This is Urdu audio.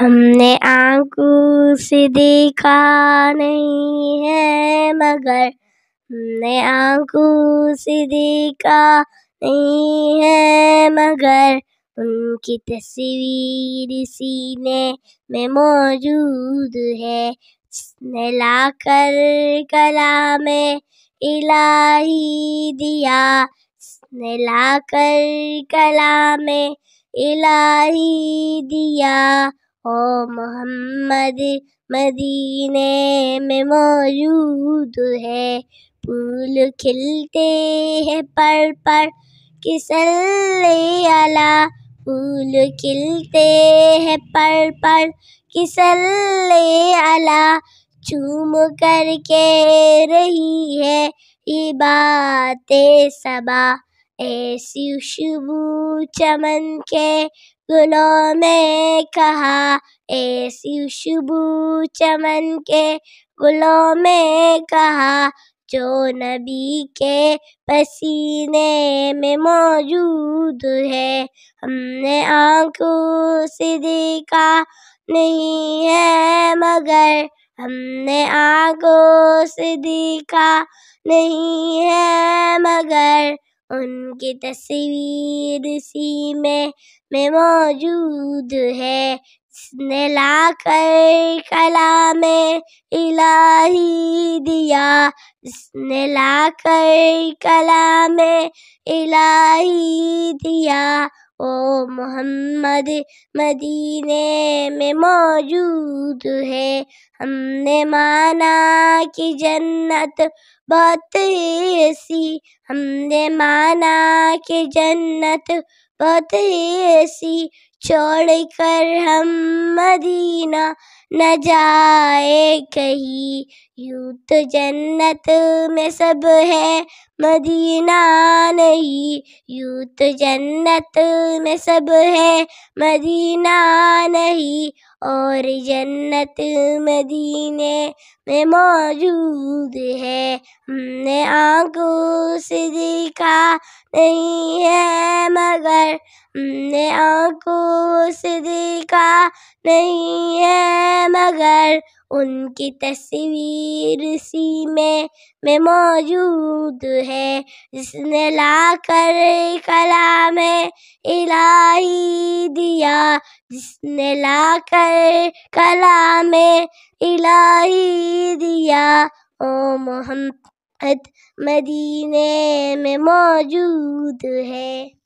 ہم نے آنکھوں سے دیکھا نہیں ہے مگر ہم نے آنکھوں سے دیکھا نہیں ہے مگر ان کی تصویر سینے میں موجود ہے جس نے لا کر کلام الہی دیا جس نے لا کر کلام الہی دیا او محمد مدینے میں موجود ہے پھول کھلتے ہیں پر کسلے کسل پھول کھلتے ہیں پر کسلے کسل چوم کر کے رہی ہے یہ بات صبا ایسی شبو چمن کے گلوں میں کہا ایسی شبو چمن کے گلوں میں کہا جو نبی کے پسینے میں موجود ہے ہم نے آنکھوں سے دیکھا نہیں ہے مگر ہم نے آنکھوں سے دیکھا نہیں ہے ان کی تصویر میں موجود ہے اس نے لا کر میں الہی دیا نے لا کر کلام میں دیا او محمد مدینے میں موجود ہے ہم نے مانا کی جنت بہت ایسی ہم نے مانا کی جنت بہت ایسی چھوڑ کر ہم مدینہ نہ جائے کہیں یوں تو جنت میں سب ہے مدینہ نہیں یوں تو جنت میں سب ہے مدینہ نہیں اور جنت مدینے میں موجود ہے ہم نے آنکھوں سے دیکھا نہیں ہے مگر ہم نے آنکھوں سے دیکھا نہیں ہے مگر ان کی تصویر میں میں موجود ہے جس نے لا کر کلا میں دیا جس نے لا کر کلا میں الہی دیا او محمد مدینے میں موجود ہے